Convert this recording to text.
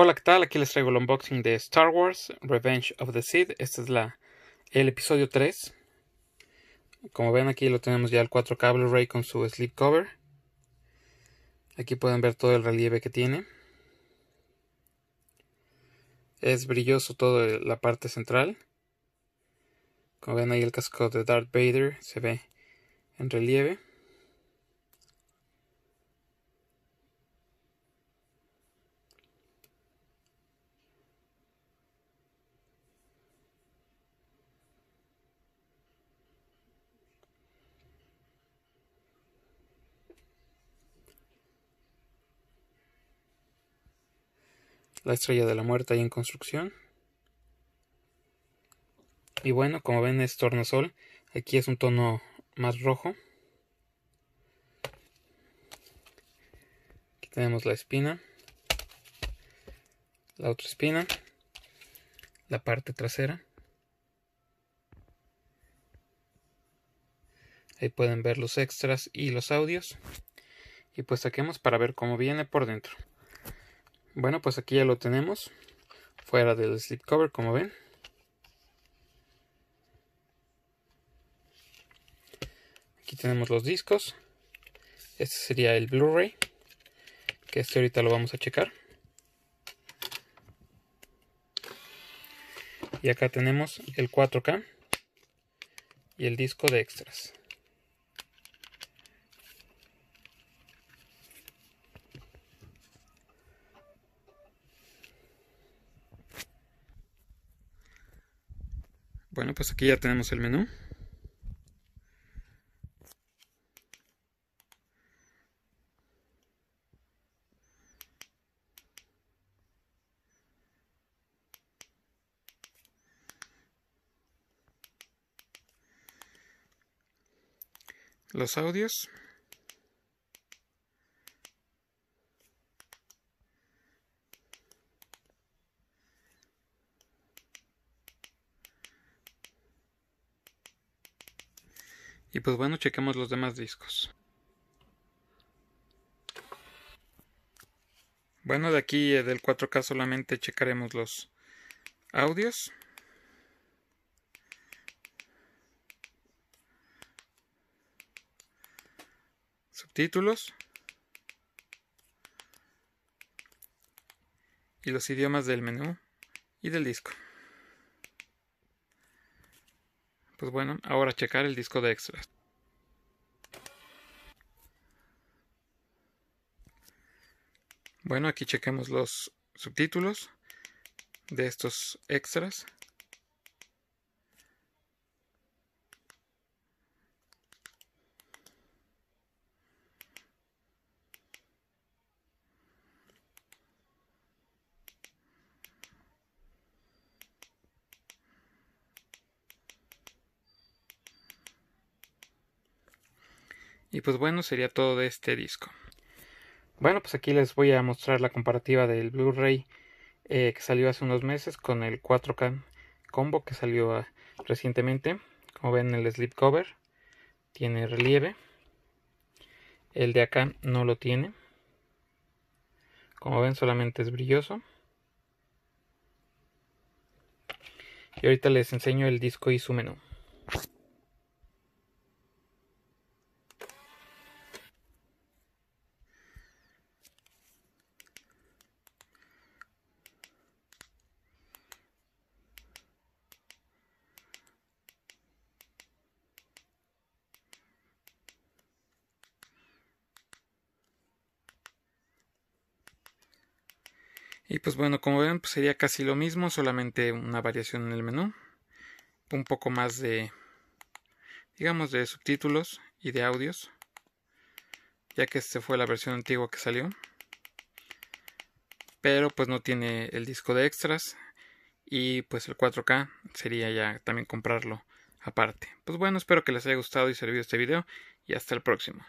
Hola, ¿qué tal? Aquí les traigo el unboxing de Star Wars Revenge of the Sith. Este es la, el episodio 3. Como ven aquí lo tenemos ya el 4 cable ray con su sleep cover. Aquí pueden ver todo el relieve que tiene. Es brilloso toda la parte central. Como ven ahí el casco de Darth Vader se ve en relieve. La estrella de la muerte ahí en construcción. Y bueno, como ven es tornasol. Aquí es un tono más rojo. Aquí tenemos la espina. La otra espina. La parte trasera. Ahí pueden ver los extras y los audios. Y pues saquemos para ver cómo viene por dentro. Bueno, pues aquí ya lo tenemos. Fuera del slipcover, cover, como ven. Aquí tenemos los discos. Este sería el Blu-ray. Que este ahorita lo vamos a checar. Y acá tenemos el 4K y el disco de extras. Bueno, pues aquí ya tenemos el menú. Los audios. Y pues bueno, chequemos los demás discos. Bueno, de aquí eh, del 4K solamente checaremos los audios. Subtítulos. Y los idiomas del menú y del disco. Pues bueno, ahora checar el disco de extras. Bueno, aquí chequemos los subtítulos de estos extras. Y pues bueno, sería todo de este disco. Bueno, pues aquí les voy a mostrar la comparativa del Blu-ray eh, que salió hace unos meses con el 4K combo que salió ah, recientemente. Como ven, el slip cover tiene relieve. El de acá no lo tiene. Como ven, solamente es brilloso. Y ahorita les enseño el disco y su menú. Y pues bueno, como ven, pues sería casi lo mismo, solamente una variación en el menú. Un poco más de, digamos, de subtítulos y de audios. Ya que esta fue la versión antigua que salió. Pero pues no tiene el disco de extras. Y pues el 4K sería ya también comprarlo aparte. Pues bueno, espero que les haya gustado y servido este video. Y hasta el próximo.